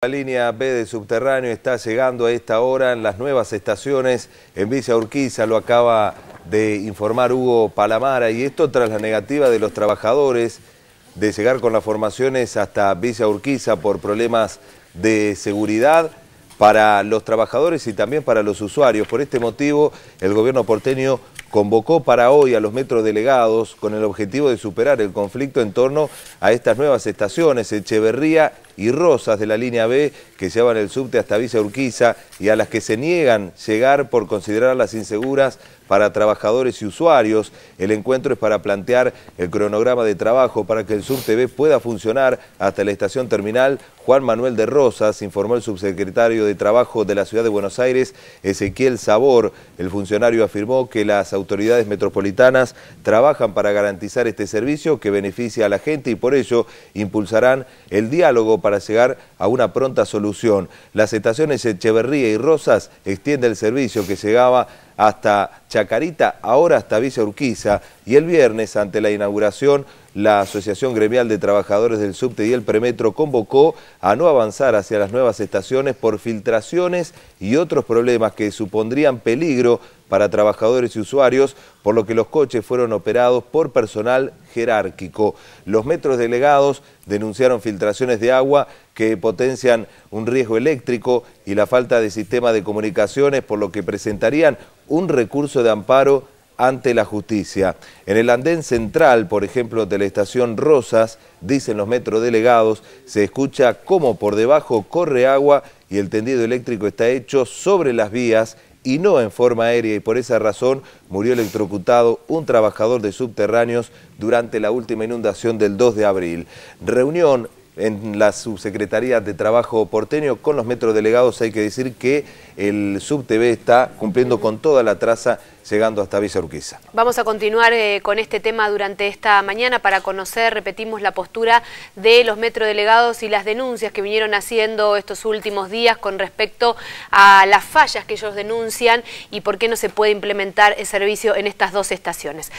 La línea B de subterráneo está llegando a esta hora en las nuevas estaciones en Villa Urquiza, lo acaba de informar Hugo Palamara, y esto tras la negativa de los trabajadores de llegar con las formaciones hasta Villa Urquiza por problemas de seguridad para los trabajadores y también para los usuarios. Por este motivo, el gobierno porteño convocó para hoy a los delegados con el objetivo de superar el conflicto en torno a estas nuevas estaciones, Echeverría y Rosas de la línea B, que llevan el subte hasta Villa Urquiza y a las que se niegan llegar por considerarlas inseguras para trabajadores y usuarios. El encuentro es para plantear el cronograma de trabajo para que el subte B pueda funcionar hasta la estación terminal. Juan Manuel de Rosas informó el subsecretario de Trabajo de la Ciudad de Buenos Aires, Ezequiel Sabor. El funcionario afirmó que las autoridades metropolitanas trabajan para garantizar este servicio que beneficia a la gente y por ello impulsarán el diálogo para llegar a una pronta solución. Las estaciones Echeverría y Rosas extienden el servicio que llegaba hasta Chacarita, ahora hasta Villa Urquiza, y el viernes, ante la inauguración, la Asociación Gremial de Trabajadores del Subte y el Premetro convocó a no avanzar hacia las nuevas estaciones por filtraciones y otros problemas que supondrían peligro para trabajadores y usuarios por lo que los coches fueron operados por personal jerárquico. Los metros delegados denunciaron filtraciones de agua que potencian un riesgo eléctrico y la falta de sistema de comunicaciones, por lo que presentarían un recurso de amparo ante la justicia. En el andén central, por ejemplo, de la estación Rosas, dicen los delegados, se escucha cómo por debajo corre agua y el tendido eléctrico está hecho sobre las vías y no en forma aérea y por esa razón murió electrocutado un trabajador de subterráneos durante la última inundación del 2 de abril. Reunión en la Subsecretaría de Trabajo porteño con los metrodelegados. Hay que decir que el SubTV está cumpliendo con toda la traza llegando hasta Villa Urquiza. Vamos a continuar eh, con este tema durante esta mañana para conocer, repetimos, la postura de los metrodelegados y las denuncias que vinieron haciendo estos últimos días con respecto a las fallas que ellos denuncian y por qué no se puede implementar el servicio en estas dos estaciones.